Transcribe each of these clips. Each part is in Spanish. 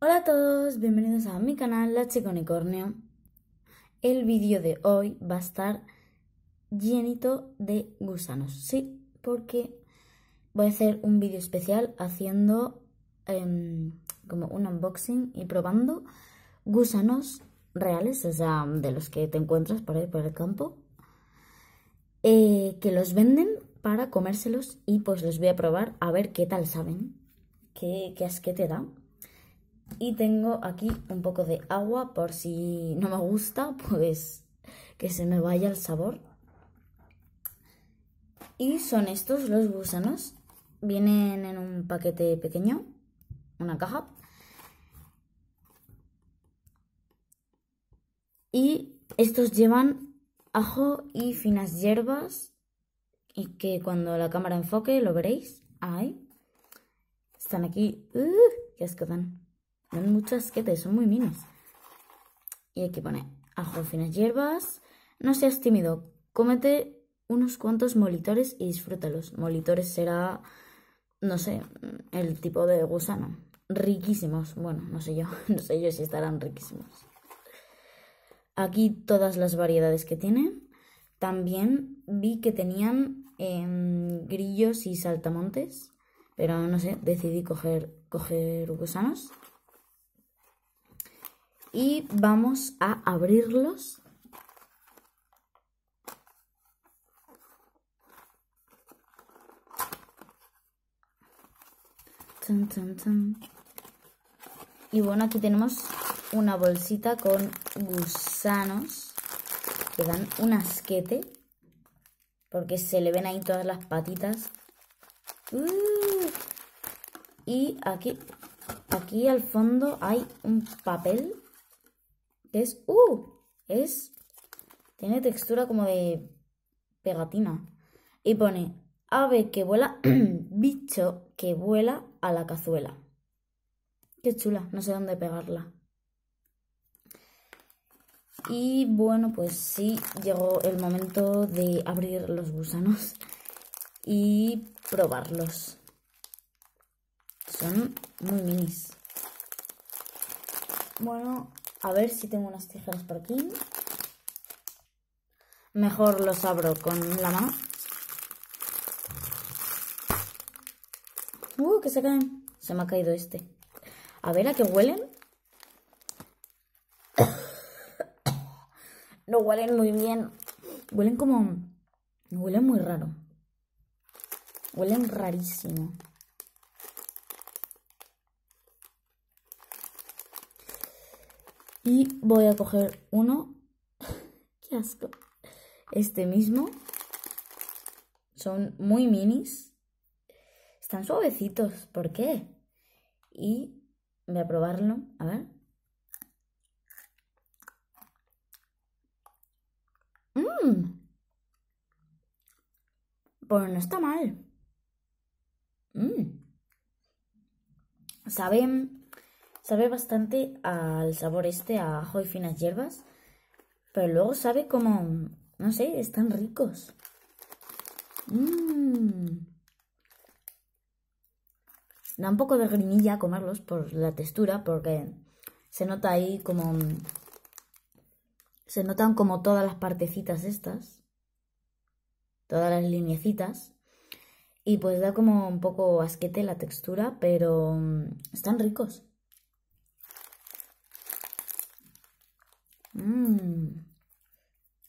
Hola a todos, bienvenidos a mi canal La Chica Unicornio. El vídeo de hoy va a estar llenito de gusanos, sí, porque voy a hacer un vídeo especial haciendo em, como un unboxing y probando gusanos reales, o sea, de los que te encuentras por ahí por el campo, eh, que los venden para comérselos y pues los voy a probar a ver qué tal saben, qué, qué te dan y tengo aquí un poco de agua por si no me gusta, pues que se me vaya el sabor. Y son estos los gusanos. Vienen en un paquete pequeño, una caja. Y estos llevan ajo y finas hierbas. Y que cuando la cámara enfoque lo veréis. Ahí. Están aquí. Uh, qué asco dan muchas que te son muy minas. Y aquí pone ajo, finas hierbas. No seas tímido, cómete unos cuantos molitores y disfrútalos. Molitores será, no sé, el tipo de gusano. Riquísimos, bueno, no sé yo, no sé yo si estarán riquísimos. Aquí todas las variedades que tiene. También vi que tenían em, grillos y saltamontes, pero no sé, decidí coger, coger gusanos y vamos a abrirlos. Y bueno, aquí tenemos una bolsita con gusanos que dan un asquete porque se le ven ahí todas las patitas. Uh. Y aquí, aquí al fondo hay un papel es... ¡Uh! Es... Tiene textura como de pegatina. Y pone ave que vuela, bicho que vuela a la cazuela. Qué chula, no sé dónde pegarla. Y bueno, pues sí, llegó el momento de abrir los gusanos y probarlos. Son muy minis. Bueno, a ver si tengo unas tijeras por aquí. Mejor los abro con la mano. ¡Uh, que se caen! Se me ha caído este. A ver, ¿a qué huelen? no huelen muy bien. Huelen como... Huelen muy raro. Huelen rarísimo. Y voy a coger uno. ¡Qué asco! Este mismo. Son muy minis. Están suavecitos. ¿Por qué? Y voy a probarlo. A ver. Mmm. Pues no está mal. Mmm. Saben Sabe bastante al sabor este, a ajo y finas hierbas. Pero luego sabe como, no sé, están ricos. Mmm. Da un poco de grimilla comerlos por la textura, porque se nota ahí como... Se notan como todas las partecitas estas. Todas las lineecitas. Y pues da como un poco asquete la textura, pero mm, están ricos. Mm.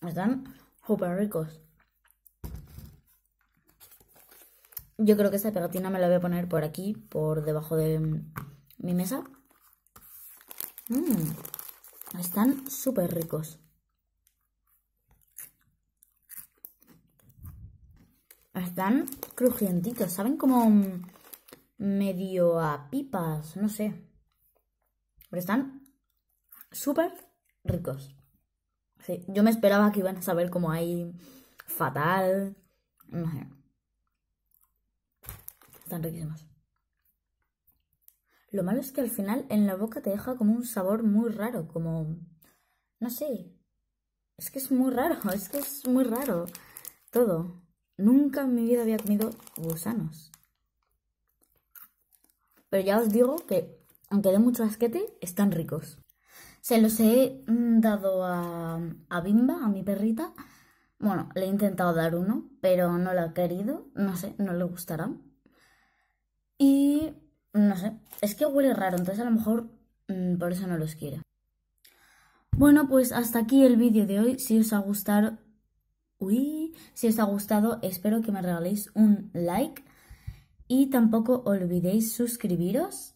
Están súper ricos. Yo creo que esta pegatina me la voy a poner por aquí, por debajo de mm, mi mesa. Mm. Están súper ricos. Están crujientitos, saben como medio a pipas, no sé. Pero están súper ricos. yo me esperaba que iban a saber cómo hay fatal. No sé. Están riquísimos. Lo malo es que al final en la boca te deja como un sabor muy raro, como... No sé. Es que es muy raro, es que es muy raro todo. Nunca en mi vida había comido gusanos. Pero ya os digo que, aunque de mucho asquete, están ricos. Se los he mm, dado a, Bimba, a mi perrita. Bueno, le he intentado dar uno, pero no lo ha querido. No sé, no le gustará. Y no sé, es que huele raro, entonces a lo mejor mm, por eso no los quiere. Bueno, pues hasta aquí el vídeo de hoy. Si os ha gustado, uy, si os ha gustado, espero que me regaléis un like y tampoco olvidéis suscribiros